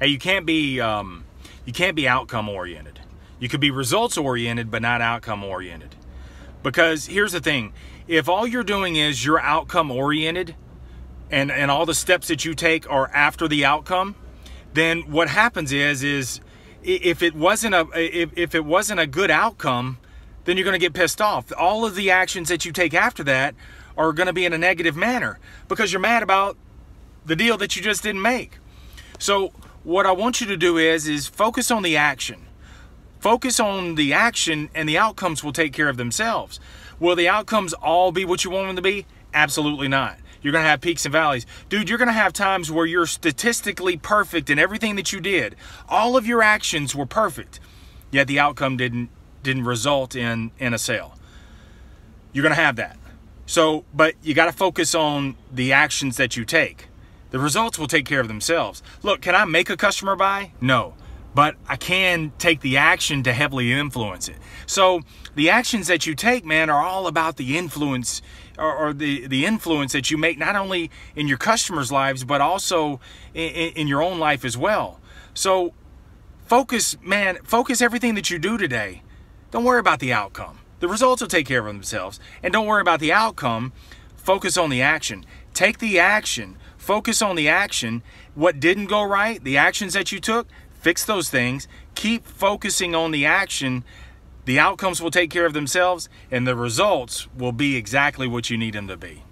Hey, you can't be um, you can't be outcome oriented. You could be results oriented, but not outcome oriented. Because here's the thing: if all you're doing is you're outcome oriented, and and all the steps that you take are after the outcome, then what happens is is if it wasn't a if, if it wasn't a good outcome, then you're going to get pissed off. All of the actions that you take after that are going to be in a negative manner because you're mad about the deal that you just didn't make. So what I want you to do is is focus on the action. Focus on the action and the outcomes will take care of themselves. Will the outcomes all be what you want them to be? Absolutely not. You're going to have peaks and valleys. Dude, you're going to have times where you're statistically perfect in everything that you did. All of your actions were perfect. Yet the outcome didn't didn't result in in a sale. You're going to have that. So, but you got to focus on the actions that you take. The results will take care of themselves. Look, can I make a customer buy? No, but I can take the action to heavily influence it. So the actions that you take, man, are all about the influence or, or the, the influence that you make, not only in your customers' lives, but also in, in your own life as well. So focus, man, focus everything that you do today. Don't worry about the outcome. The results will take care of themselves. And don't worry about the outcome. Focus on the action. Take the action focus on the action. What didn't go right, the actions that you took, fix those things. Keep focusing on the action. The outcomes will take care of themselves, and the results will be exactly what you need them to be.